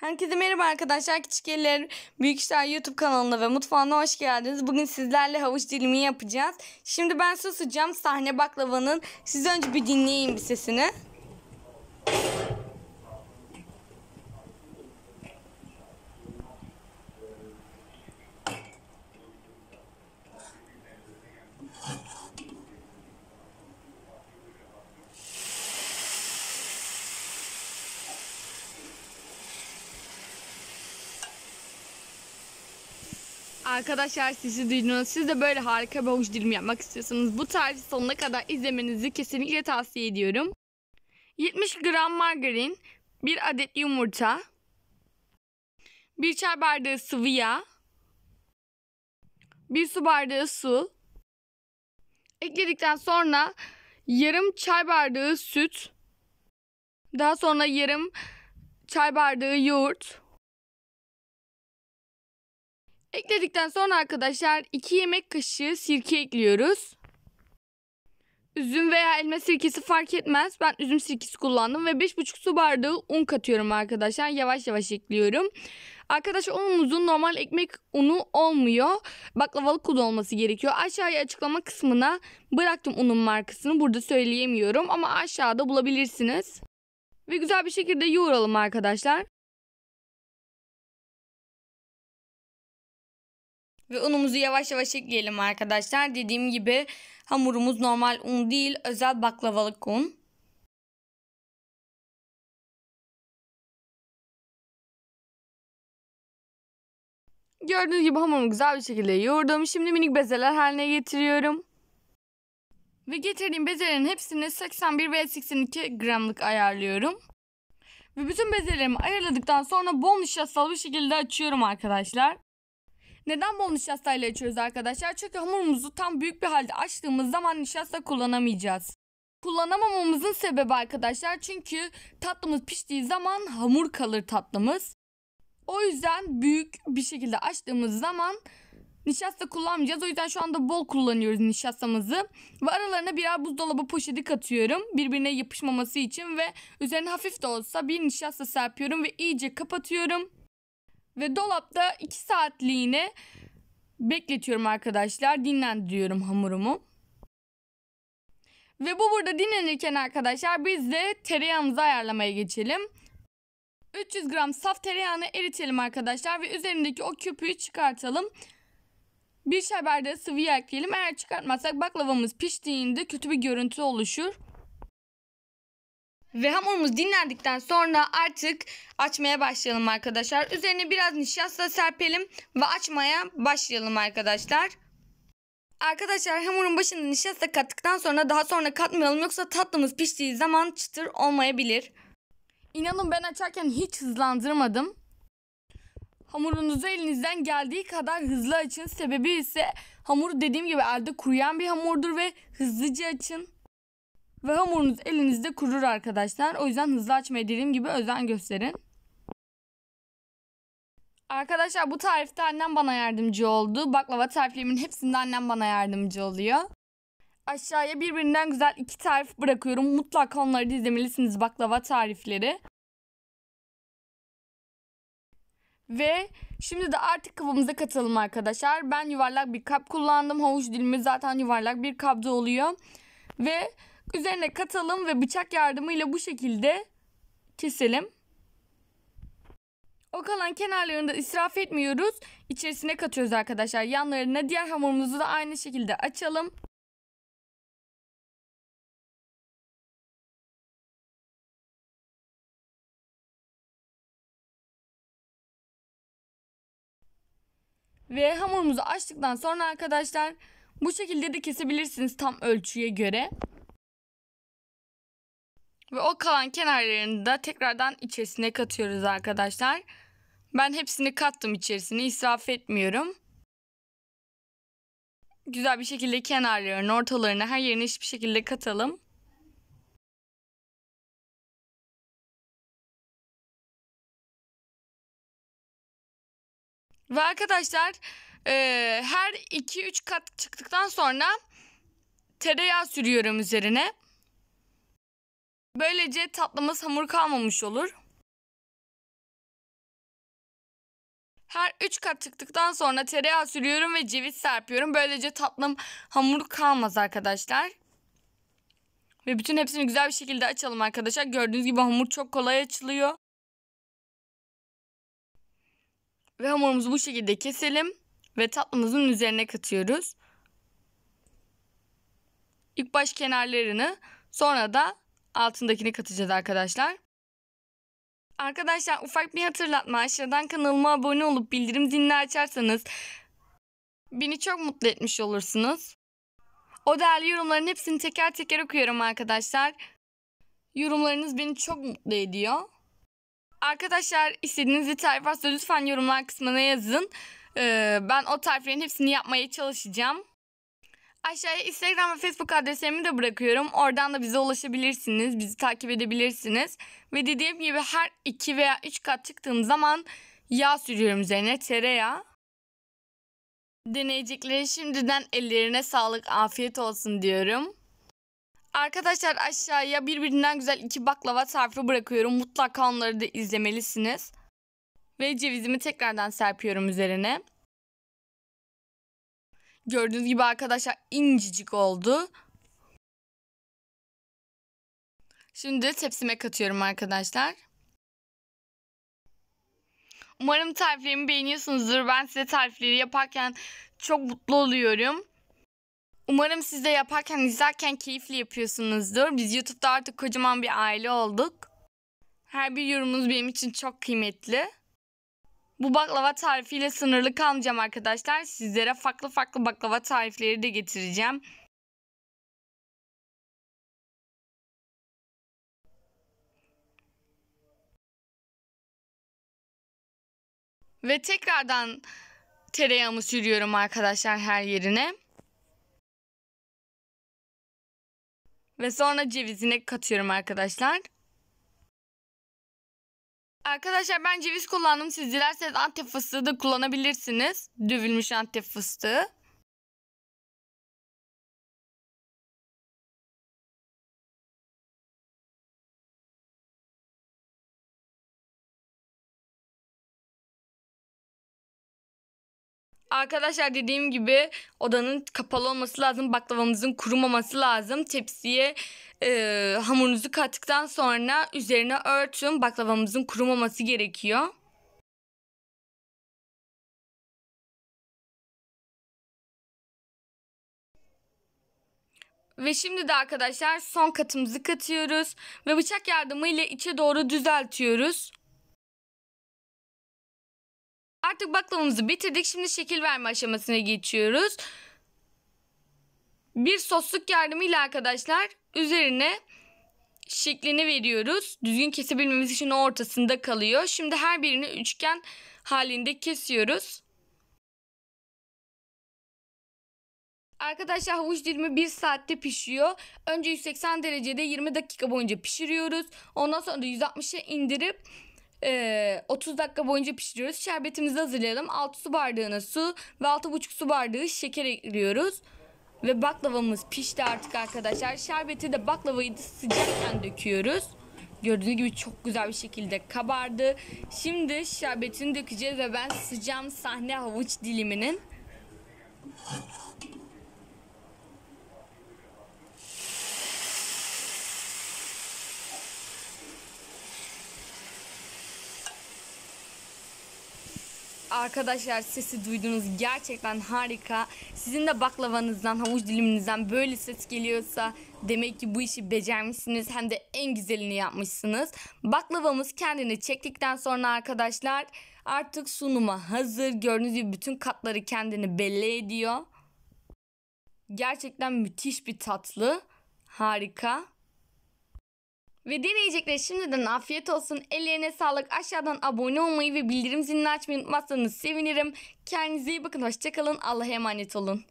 Herkese merhaba arkadaşlar. Küçük Eller Büyük İşler YouTube kanalına ve mutfağına hoş geldiniz. Bugün sizlerle havuç dilimi yapacağız. Şimdi ben susacağım sahne baklavanın. Siz önce bir dinleyin bir sesini. Arkadaşlar sizi duydunuz. Siz de böyle harika bir havuç dilimi yapmak istiyorsanız bu tarifi sonuna kadar izlemenizi kesinlikle tavsiye ediyorum. 70 gram margarin, 1 adet yumurta, 1 çay bardağı sıvı yağ, 1 su bardağı su. Ekledikten sonra yarım çay bardağı süt, daha sonra yarım çay bardağı yoğurt, Ekledikten sonra arkadaşlar 2 yemek kaşığı sirke ekliyoruz. Üzüm veya elma sirkesi fark etmez. Ben üzüm sirkesi kullandım ve 5,5 su bardağı un katıyorum arkadaşlar. Yavaş yavaş ekliyorum. Arkadaşlar unumuzun normal ekmek unu olmuyor. Baklavalık unu olması gerekiyor. Aşağıya açıklama kısmına bıraktım unun markasını. Burada söyleyemiyorum ama aşağıda bulabilirsiniz. Ve güzel bir şekilde yoğuralım arkadaşlar. Ve unumuzu yavaş yavaş ekleyelim arkadaşlar. Dediğim gibi hamurumuz normal un değil özel baklavalık un. Gördüğünüz gibi hamurumu güzel bir şekilde yoğurdum. Şimdi minik bezeler haline getiriyorum. Ve getirdiğim bezelerin hepsini 81 ve 82 gramlık ayarlıyorum. Ve bütün bezelerimi ayarladıktan sonra bol nişastalı bir şekilde açıyorum arkadaşlar. Neden bol nişastayla açıyoruz arkadaşlar? Çünkü hamurumuzu tam büyük bir halde açtığımız zaman nişasta kullanamayacağız. Kullanamamamızın sebebi arkadaşlar çünkü tatlımız piştiği zaman hamur kalır tatlımız. O yüzden büyük bir şekilde açtığımız zaman nişasta kullanmayacağız. O yüzden şu anda bol kullanıyoruz nişastamızı. Ve aralarına birer buzdolabı poşeti katıyorum. Birbirine yapışmaması için ve üzerine hafif de olsa bir nişasta serpiyorum ve iyice kapatıyorum ve dolapta 2 saatliğine bekletiyorum arkadaşlar. Dinlendiriyorum hamurumu. Ve bu burada dinlenirken arkadaşlar biz de tereyağımızı ayarlamaya geçelim. 300 gram saf tereyağını eritelim arkadaşlar ve üzerindeki o köpüğü çıkartalım. Bir şeberde sıvı ekleyelim. Eğer çıkartmazsak baklavamız piştiğinde kötü bir görüntü oluşur. Ve hamurumuz dinlendikten sonra artık açmaya başlayalım arkadaşlar. Üzerine biraz nişasta serpelim ve açmaya başlayalım arkadaşlar. Arkadaşlar hamurun başında nişasta kattıktan sonra daha sonra katmayalım yoksa tatlımız piştiği zaman çıtır olmayabilir. İnanın ben açarken hiç hızlandırmadım. Hamurunuzu elinizden geldiği kadar hızlı açın. Sebebi ise hamur dediğim gibi elde kuruyan bir hamurdur ve hızlıca açın. Ve hamurunuz elinizde kurur arkadaşlar. O yüzden hızlı açmaya dediğim gibi özen gösterin. Arkadaşlar bu tarifte annem bana yardımcı oldu. Baklava tariflerimin hepsinde annem bana yardımcı oluyor. Aşağıya birbirinden güzel iki tarif bırakıyorum. Mutlaka onları da izlemelisiniz baklava tarifleri. Ve şimdi de artık kıvamıza katalım arkadaşlar. Ben yuvarlak bir kap kullandım. Havuç dilimi zaten yuvarlak bir kapta oluyor. Ve Üzerine katalım ve bıçak yardımıyla bu şekilde keselim. O kalan kenarlarını da israf etmiyoruz. İçerisine katıyoruz arkadaşlar. Yanlarına diğer hamurumuzu da aynı şekilde açalım. Ve hamurumuzu açtıktan sonra arkadaşlar bu şekilde de kesebilirsiniz tam ölçüye göre. Ve o kalan kenarlarını da tekrardan içerisine katıyoruz arkadaşlar. Ben hepsini kattım içerisine israf etmiyorum. Güzel bir şekilde kenarlarını, ortalarını, her yerini hiçbir şekilde katalım. Ve arkadaşlar e, her 2-3 kat çıktıktan sonra tereyağı sürüyorum üzerine. Böylece tatlımız hamur kalmamış olur. Her 3 kat çıktıktan sonra tereyağı sürüyorum ve ceviz serpiyorum. Böylece tatlım hamur kalmaz arkadaşlar. Ve bütün hepsini güzel bir şekilde açalım arkadaşlar. Gördüğünüz gibi hamur çok kolay açılıyor. Ve hamurumuzu bu şekilde keselim. Ve tatlımızın üzerine katıyoruz. İlk baş kenarlarını sonra da altındakini katacağız arkadaşlar. Arkadaşlar ufak bir hatırlatma aşağıdan kanalıma abone olup bildirim zilini açarsanız beni çok mutlu etmiş olursunuz. O değerli yorumların hepsini teker teker okuyorum arkadaşlar. Yorumlarınız beni çok mutlu ediyor. Arkadaşlar istediğiniz bir tarif varsa lütfen yorumlar kısmına yazın. Ee, ben o tariflerin hepsini yapmaya çalışacağım. Aşağıya Instagram ve Facebook adreslerimi de bırakıyorum. Oradan da bize ulaşabilirsiniz. Bizi takip edebilirsiniz. Ve dediğim gibi her iki veya üç kat çıktığım zaman yağ sürüyorum üzerine. Tereyağı. Deneyecekleri şimdiden ellerine sağlık, afiyet olsun diyorum. Arkadaşlar aşağıya birbirinden güzel iki baklava tarifi bırakıyorum. Mutlaka onları da izlemelisiniz. Ve cevizimi tekrardan serpiyorum üzerine. Gördüğünüz gibi arkadaşlar incecik oldu. Şimdi tepsime katıyorum arkadaşlar. Umarım tariflerimi beğeniyorsunuzdur. Ben size tarifleri yaparken çok mutlu oluyorum. Umarım siz de yaparken izlerken keyifli yapıyorsunuzdur. Biz YouTube'da artık kocaman bir aile olduk. Her bir yorumunuz benim için çok kıymetli. Bu baklava tarifiyle sınırlı kalmayacağım arkadaşlar. Sizlere farklı farklı baklava tarifleri de getireceğim. Ve tekrardan tereyağımı sürüyorum arkadaşlar her yerine. Ve sonra cevizini katıyorum arkadaşlar. Arkadaşlar ben ceviz kullandım. Siz dilerseniz antep fıstığı da kullanabilirsiniz. Dövülmüş antep fıstığı. Arkadaşlar dediğim gibi odanın kapalı olması lazım. Baklavamızın kurumaması lazım. Tepsiye e, hamurunuzu kattıktan sonra üzerine örtün. Baklavamızın kurumaması gerekiyor. Ve şimdi de arkadaşlar son katımızı katıyoruz ve bıçak yardımıyla içe doğru düzeltiyoruz. Artık baklavamızı bitirdik. Şimdi şekil verme aşamasına geçiyoruz. Bir sosluk yardımıyla arkadaşlar üzerine şeklini veriyoruz. Düzgün kesebilmemiz için ortasında kalıyor. Şimdi her birini üçgen halinde kesiyoruz. Arkadaşlar havuç dilimi 1 saatte pişiyor. Önce 180 derecede 20 dakika boyunca pişiriyoruz. Ondan sonra da 160'a indirip e, 30 dakika boyunca pişiriyoruz. Şerbetimizi hazırlayalım. 6 su bardağına su ve 6,5 su bardağı şeker ekliyoruz. Ve baklavamız pişti artık arkadaşlar. Şerbeti de baklavayı da sıcakken döküyoruz. Gördüğünüz gibi çok güzel bir şekilde kabardı. Şimdi şerbetini dökeceğiz ve ben sıcağım sahne havuç diliminin. Arkadaşlar sesi duydunuz gerçekten harika. Sizin de baklavanızdan, havuç diliminizden böyle ses geliyorsa demek ki bu işi becermişsiniz hem de en güzelini yapmışsınız. Baklavamız kendini çektikten sonra arkadaşlar artık sunuma hazır. Gördüğünüz gibi bütün katları kendini belli ediyor. Gerçekten müthiş bir tatlı. Harika. Ve deneyeceklere şimdiden afiyet olsun. Ellerine sağlık. Aşağıdan abone olmayı ve bildirim zilini açmayı unutmazsanız sevinirim. Kendinize iyi bakın. Hoşçakalın. Allah'a emanet olun.